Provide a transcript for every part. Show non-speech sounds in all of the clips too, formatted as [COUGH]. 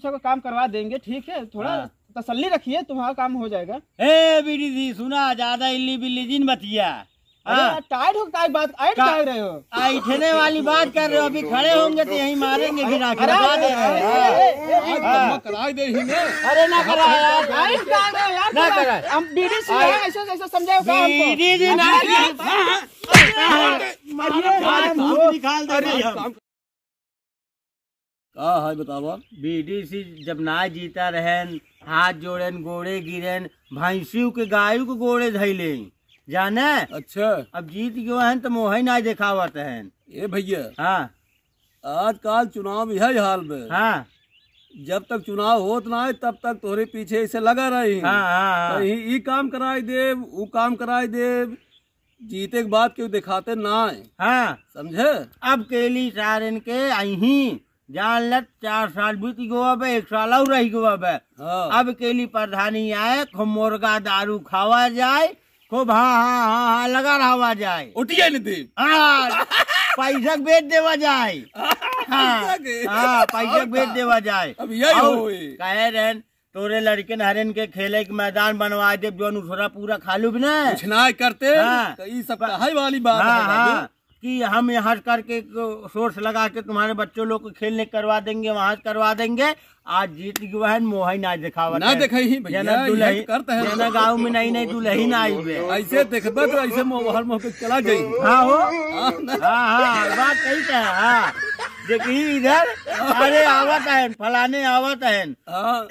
सबको काम करवा देंगे ठीक है थोड़ा हाँ। तसल्ली रखिए तुम्हारा काम हो जाएगा ए बीडी जी सुना ज्यादा इल्ली बिल्ली जिन बतिया हाँ। टाइट हो बात आइट कर रहे हो आइटने वाली बात कर रहे हो अभी खड़े होंगे तो यही मारेंगे फिर आखिर हाँ। तो दे रहे अरे ना करा तो यार ना करा हम बीडी ऐसा बीडी जी निकाल दे का है बी डी सी जब ना जीता रहन हाथ जोड़न गोड़े गिरन भैंसियों के गायों के गोड़े धैले जाने अच्छा अब जीत गयो है तो मोह ना देखावत है ए भैया हाँ आजकल चुनाव यही हाल में हाँ जब तक चुनाव होत ना है तब तक तोरे पीछे इसे लगा रही हाँ, हाँ, हाँ। तो काम कराई दे वो काम कराई दे जीते के बाद क्यों दिखाते ना है हाँ। समझे अब केली सारे के अही जान लत चार साल बीती गो अब एक साल और रही गो अब हाँ। अब केली प्रधानी आए खो मुर्गा दारू खावा जाए खूब हाँ हाँ हाँ हाँ लगा रहा जाए उठिए नितिन पैसा बेच देवा जाए हाँ, हाँ पैसा बेच हाँ, देवा जाए अब यही कहे रहन तोरे लड़के हरन के खेले के मैदान बनवा दे जो अनुसरा पूरा खालू भी ना करते हाँ। तो, तो वाली बात हाँ, है हाँ, कि हम यहाँ करके सोर्स लगा के तुम्हारे बच्चों लोग को खेलने करवा देंगे वहाँ करवा देंगे आज जीत गयो है मोहई ना दिखावा ना देखही तो गांव में नहीं नहीं दुल्ही ना आई ऐसे देखबे तो ऐसे मोहर मोह चला गई हाँ हो हाँ, हाँ, हाँ बात सही है देखी इधर अरे आवत है फलाने आवत है हाँ।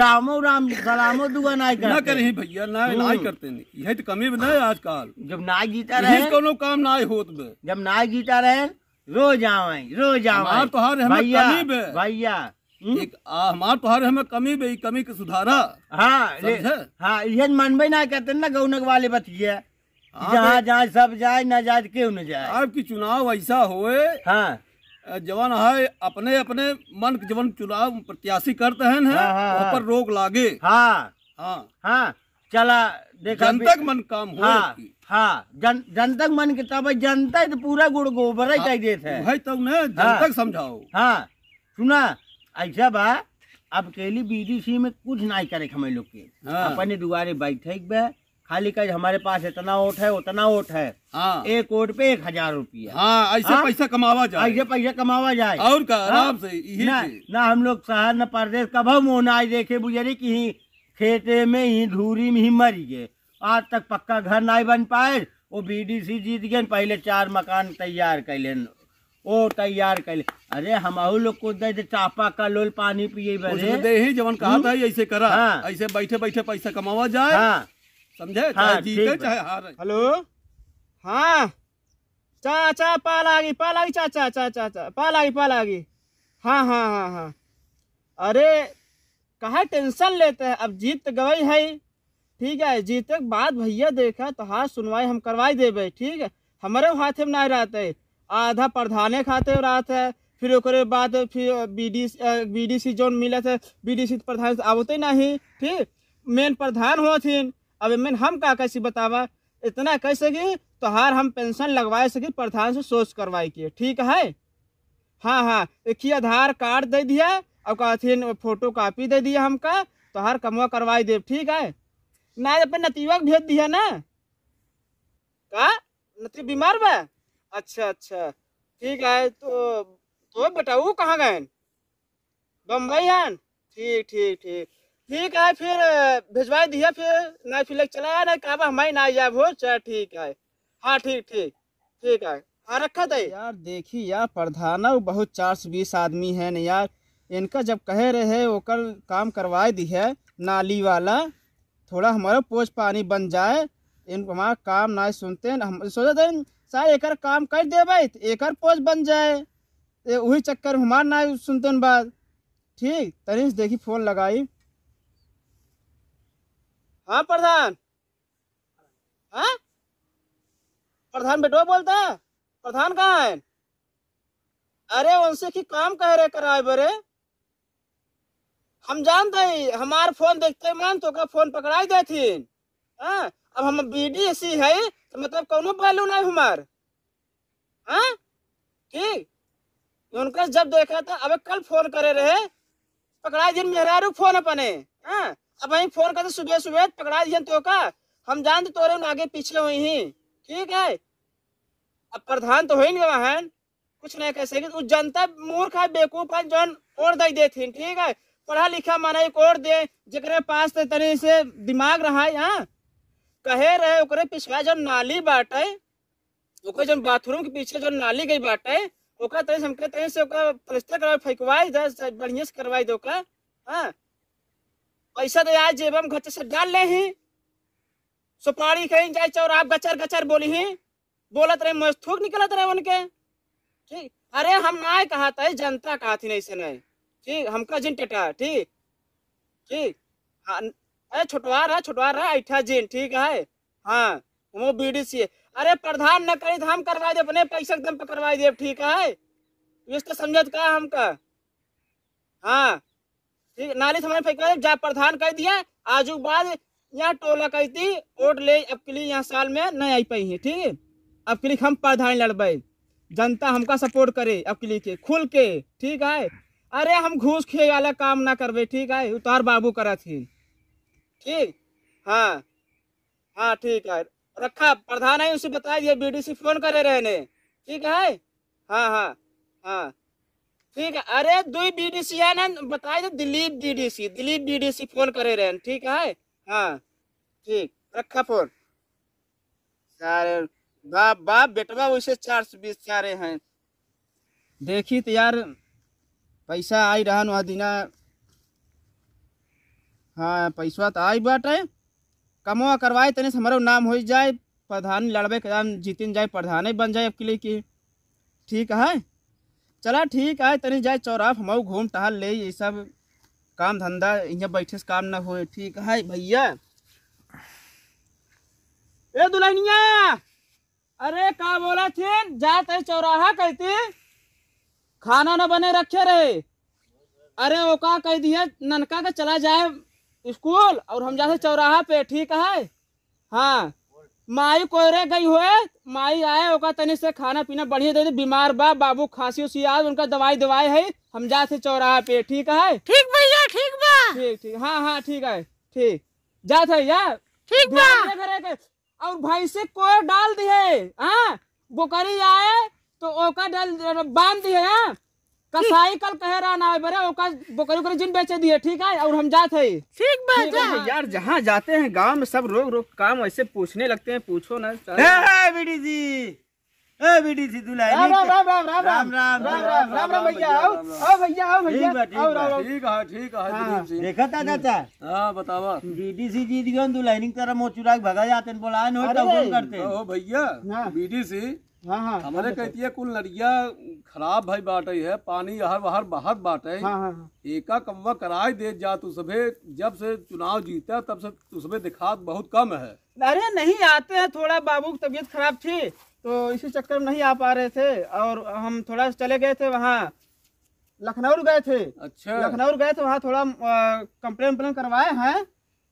रामो राम सलामो दुआ ना करते ना करें भैया ना ना हम्म। करते नहीं यह तो कमी बना है आजकल जब ना गीता रहे कोनो काम ना होत में जब ना गीता रहे रोज आवे रोज आवे तो हर हमें कमी बे भैया एक आ हमार तो हर हमें कमी बे कमी के सुधारा हाँ समझे हाँ यह मनबे ना करते ना गौनक वाले बतिया जहाँ जहाँ सब जाए न जाए तो क्यों न जाए आपकी चुनाव ऐसा होए हाँ जवान है अपने अपने मन जवान चुनाव प्रत्याशी करते हैं है हाँ, हाँ, हाँ, रोक लागे हाँ हाँ हाँ चला देखा जनतक मन काम हो हाँ हाँ जन जनतक मन के तब जनता तो पूरा गुड़ गोबर ही चाहिए है हाँ, भाई तब ना हाँ। जनतक समझाओ हाँ सुना ऐसा बा अब अकेली बीडीसी में कुछ ना करे हमें लोग के अपने दुआरे बैठे बे खाली का हमारे पास इतना ओट है उतना ओट है हाँ। एक ओट पे एक हजार रूपया हाँ ऐसे हाँ? पैसा कमावा जाए ऐसे पैसा कमावा जाए और का हाँ? आराम हाँ? से ना, ना हम लोग शहर न परदेश कब मोना आज देखे बुजरी की खेते में ही धूरी में ही मर गए आज तक पक्का घर ना बन पाए वो बीडीसी जीत गए पहले चार मकान तैयार कर ले ओ तैयार कर ले अरे हमारू लोग को दे चापा का लोल पानी पिए दे ही जवन कहा हम्म? था ऐसे करा हाँ। ऐसे बैठे बैठे पैसा कमावा जाए हाँ। समझे हाँ, चाहे हेलो हाँ चाचा पाला आ गई पाल गई चाचा चाचा चाचा पाल आ गई पाल गई हाँ हाँ हाँ हाँ अरे कहा टेंशन लेते हैं अब जीत तो गवाई है ठीक है जीत के बाद भैया देखा तो हाथ सुनवाई हम करवाई देवे ठीक है हमारे हाथे में नहीं रहते आधा प्रधाने खाते रहते है फिर ओकरे बाद फिर बीडी बीडीसी जोन मिले थे बीडीसी प्रधान आवते नहीं ठीक मेन प्रधान थी अब एमन हम का कैसे बतावा इतना कह सके तोहार हम पेंशन लगवा सके प्रधान से सोच करवाई के ठीक है हाँ हाँ एक आधार कार्ड दे दिया और कहथिन फोटो कापी दे दिया हमका तो हार कमवा करवाई दे ठीक है ना अपने नतीवा भेज दिया ना का नतीब बीमार बा अच्छा अच्छा ठीक है तो तो बेटा वो कहाँ गए बम्बई हैं ठीक ठीक ठीक ठीक है फिर भिजवा दिया फिर ना फिर चला ना कहा हमारी ना जाए हो चल ठीक है हाँ ठीक ठीक ठीक है हाँ रखा था यार देखी यार प्रधान बहुत चार सौ बीस आदमी है ना यार इनका जब कहे रहे ओकर काम करवाए दी है नाली वाला थोड़ा हमारा पोच पानी बन जाए इन हमारा काम ना सुनते हैं हम सोचा थे सारे एक काम कर दे भाई तो एक पोच बन जाए वही चक्कर हमारा ना सुनते बात ठीक तरी देखी फ़ोन लगाई हाँ प्रधान हाँ प्रधान बेटो बोलता प्रधान कहाँ है अरे उनसे की काम कह रहे कराए बरे हम जानते ही हमार फोन देखते मान तो का फोन पकड़ाई दे थी आ? अब हम बी डी सी है तो मतलब कौन पहलू नहीं हमार हाँ ठीक उनका जब देखा था अब कल फोन करे रहे पकड़ाई दिन मेहरा फोन अपने हाँ अब वही फोन करते सुबह सुबह पकड़ा दिए तो का हम जानते तो तोरे उन आगे पीछे हुई ही ठीक है अब प्रधान तो हुई नहीं वहन कुछ नहीं कह सके तो जनता मूर्ख है बेकूफ है जो और दे दे थी ठीक है पढ़ा लिखा माना एक और दे जरे पास तनी तो से दिमाग रहा है यहाँ कहे रहे ओकरे पिछवा जो नाली बाटे ओकर जो बाथरूम के पीछे जो नाली गई बाटे ओकर से हमके तनी से ओकर प्लस्तर करवा फेंकवाई दे बढ़िया से करवाई दो का हाँ पैसा तो आज जेब में घटे से डाल ले हैं सुपारी कहीं जाए चोर आप गचर गचर बोली हैं बोलत रहे मस्त थूक निकलत रहे उनके ठीक अरे हम ना कहा था जनता कहा थी नहीं से नहीं ठीक हमका जिन टेटा ठीक ठीक अरे हाँ, छोटवार है छोटवार है ऐठा जिन ठीक है हाँ वो बी डी सी अरे प्रधान न करी तो हम करवा दे अपने पैसा एकदम पे करवा दे ठीक है ये तो समझत का हमका हाँ नाली समय फेंका जा प्रधान कह दिया आजू बाद यहाँ टोला कहती वोट ले अब के लिए यहाँ साल में नहीं आई पाई है ठीक है अब के लिए हम प्रधान लड़बे जनता हमका सपोर्ट करे अब के लिए के खुल के ठीक है अरे हम घूस खे वाला काम ना करवे ठीक है उतार तो बाबू करा थी ठीक हाँ हाँ ठीक है रखा प्रधान है उसे बी डी सी फोन करे रहने ठीक है हाँ हाँ हाँ ठीक है अरे दो बीडीसी है ना बताए थे तो Dilip DDC Dilip DDC phone करे रहे ठीक है हाँ ठीक रखा फोन सारे बाप बाप बेटवा वैसे चार सौ बीस चारे हैं देखी तो यार पैसा आई रहा वहाँ दिना हाँ पैसा तो आई है कमो करवाए तने से हमारा नाम हो जाए प्रधान लड़बे के जीतन जाए प्रधान बन जाए अब के लिए कि ठीक है चला ठीक है तनी जाए चौराफ हम घूम टहल ले ये सब काम धंधा यहाँ बैठे से काम ना हो ठीक है भैया ए दुल्हनिया अरे का बोला थे जाते चौराहा कहती खाना ना बने रखे रहे अरे वो का कह दिए ननका का चला जाए स्कूल और हम जाते चौराहा पे ठीक है हाँ माई कोहरे गई हुए माई आए होगा तनी से खाना पीना बढ़िया दे दे बीमार बा बाबू खांसी उसी आज उनका दवाई दवाई है हम जा से चौराहा पे ठीक है ठीक भैया ठीक बा ठीक ठीक हाँ हाँ ठीक है ठीक जा था यार ठीक बा और भाई से कोय डाल दिए हाँ बोकरी आए तो ओका डाल बांध दिए हाँ कसाई कल कहे रहा ना बरे ओका बकरी बकरी जिन बेचे दिए ठीक है और हम जाते हैं ठीक बात है यार जहाँ जाते हैं गांव में सब रोग रोग काम ऐसे पूछने लगते हैं पूछो ना बीडी जी ए बीडी जी दुलाई राम राम राम राम राम राम राम राम राम भैया आओ आओ भैया आओ भैया आओ आओ ठीक है ठीक है देखा था चाचा हां बतावा बीडी सी जीत गयो दुलाइनिंग तरह मोचुराक भगा जाते बोलान हो तो कौन करते ओ भैया बीडी सी हाँ हाँ हमारे हाँ, कहती है कुल नरिया खराब भाई बाट है पानी हर बाहर बाहर बाट है हाँ, हाँ, एका कम्वा कराए दे जा तू सभी जब से चुनाव जीता तब से तू सबे दिखात बहुत कम है अरे नहीं आते हैं थोड़ा बाबू की तबीयत खराब थी तो इसी चक्कर में नहीं आ पा रहे थे और हम थोड़ा चले गए थे वहाँ लखनऊ गए थे अच्छा लखनऊ गए थे वहाँ थोड़ा कम्प्लेन उम्प्लेन करवाए हैं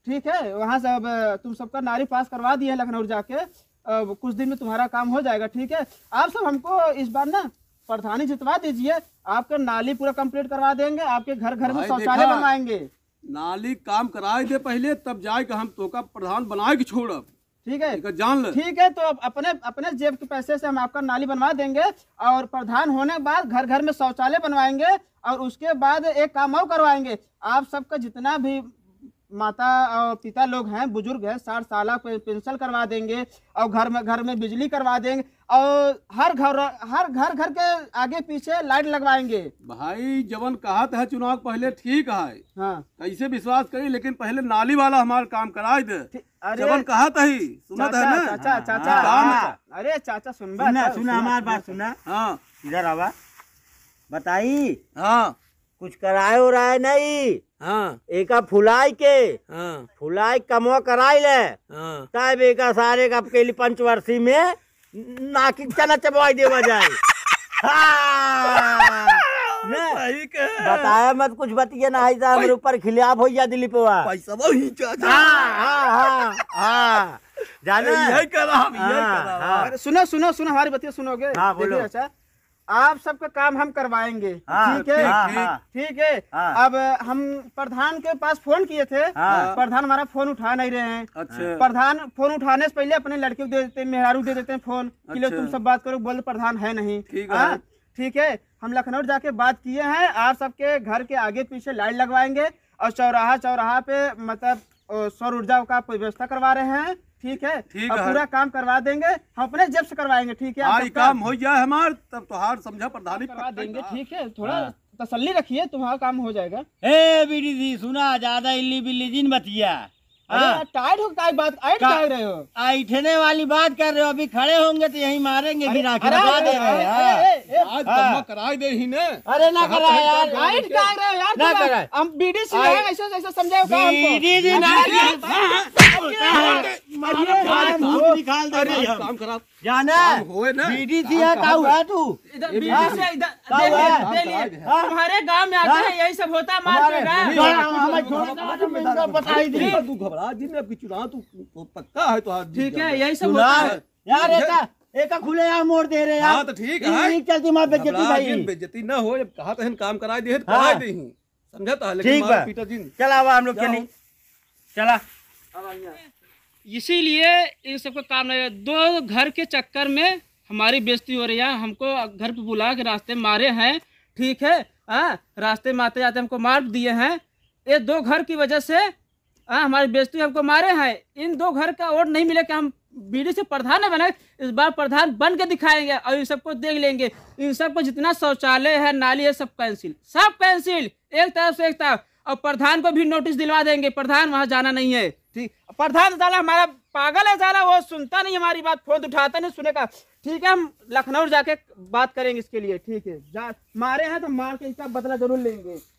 ठीक है वहाँ से अब तुम सबका नारी पास करवा दिए लखनऊ जाके कुछ दिन में तुम्हारा काम हो जाएगा ठीक है आप सब हमको इस बार ना प्रधानी जितवा दीजिए आपका नाली पूरा कंप्लीट करवा देंगे आपके घर घर में शौचालय बनवाएंगे नाली काम कराए दे पहले तब जाए हम तो का प्रधान बनाए के छोड़ ठीक है जान लो ठीक है तो अब अपने अपने जेब के पैसे से हम आपका नाली बनवा देंगे और प्रधान होने के बाद घर घर में शौचालय बनवाएंगे और उसके बाद एक काम और करवाएंगे आप सबका जितना भी माता और पिता लोग हैं बुजुर्ग हैं साठ साल पेंशन करवा देंगे और घर में घर में बिजली करवा देंगे और हर घर हर घर घर के आगे पीछे लाइट लगवाएंगे भाई जवन कहा था चुनाव पहले ठीक है हाँ कैसे विश्वास करी लेकिन पहले नाली वाला हमारा काम कराए दे जवन कहा था ही सुना था ना चाचा हाँ। चाचा हाँ। हाँ। अरे चाचा सुन सुना सुना बात सुना हाँ इधर आवा बताई हाँ कुछ कराए हो रहा है नहीं हाँ एका फुलाई के हाँ फुलाई कमवा कराई ले हाँ तब एका सारे का अकेली पंचवर्षी में नाकी चना चबवाई दे बजाय [LAUGHS] हाँ। बताया मत कुछ बतिया ना है मेरे ऊपर खिलाफ हो या दिलीप पैसा ही हाँ, हाँ, जाना सुनो सुनो सुनो हमारी बतिया सुनोगे हाँ बोलो अच्छा आप सबका काम हम करवाएंगे हाँ, ठीक है हाँ, हाँ। ठीक है अब हम प्रधान के पास फोन किए थे प्रधान हमारा फोन उठा नहीं रहे हैं अच्छा। प्रधान फोन उठाने से पहले अपने लड़के को दे देते मेहरू मेहरारू दे देते हैं फोन अच्छा। लो तुम सब बात करो बोल प्रधान है नहीं ठीक है हम लखनऊ जाके बात किए हैं आप सबके घर के आगे पीछे लाइट लगवाएंगे और चौराहा चौराहा पे मतलब सौर ऊर्जा का व्यवस्था करवा रहे हैं ठीक है ठीक है पूरा काम करवा देंगे हम अपने जब से करवाएंगे ठीक है आई काम हो जाए हमारे तब तो हार समझा प्रधान देंगे ठीक है थोड़ा हाँ। तसल्ली रखिए तुम्हारा काम हो जाएगा ए बीडी जी सुना ज्यादा इल्ली बिल्ली जिन बतिया टाइट हाँ। हो बात रहे हो वाली बात कर रहे हो अभी खड़े होंगे तो यही मारेंगे अरे हाँ। तो हाँ। ना करा यार रहे यार ना हम बीडी से हैं समझाओ का हमको बीडी जी ना मारे मारे निकाल दे काम खराब जाना होए ना बीडी है तू इधर बीडी से इधर लिए गांव में यही सब होता मार छोड़ घबरा जी में आपकी चुनाव तो पक्का है तो ठीक है यही सब होता है यार एक खुले यहाँ मोड़ दे रहे हाँ, यार तो ठीक है चलती माँ बेइज्जती भाई बेइज्जती ना हो जब कहा तो काम कराए दे तो हाँ। कराए दे ही समझा था तो ठीक है पीटर जी चला अब हम लोग नहीं चला इसीलिए इन सबका काम नहीं दो घर के चक्कर में हमारी बेइज्जती हो रही है हमको घर पे बुला के रास्ते मारे हैं ठीक है आ, हाँ, रास्ते में आते जाते हमको मार दिए हैं ये दो घर की वजह से आ, हाँ, हमारे बेस्तु हमको मारे हैं इन दो घर का वोट नहीं मिले कि हम बीडी से प्रधान न बने इस बार प्रधान बन के दिखाएंगे और इन सबको देख लेंगे इन सबको जितना शौचालय है नाली है सब कैंसिल सब कैंसिल एक तरफ से एक तरफ और प्रधान को भी नोटिस दिलवा देंगे प्रधान वहाँ जाना नहीं है ठीक प्रधान जाना हमारा पागल है जाना वो सुनता नहीं हमारी बात फोन उठाता नहीं सुने का ठीक है हम लखनऊ जाके बात करेंगे इसके लिए ठीक है जा मारे हैं तो मार के इसका बदला जरूर लेंगे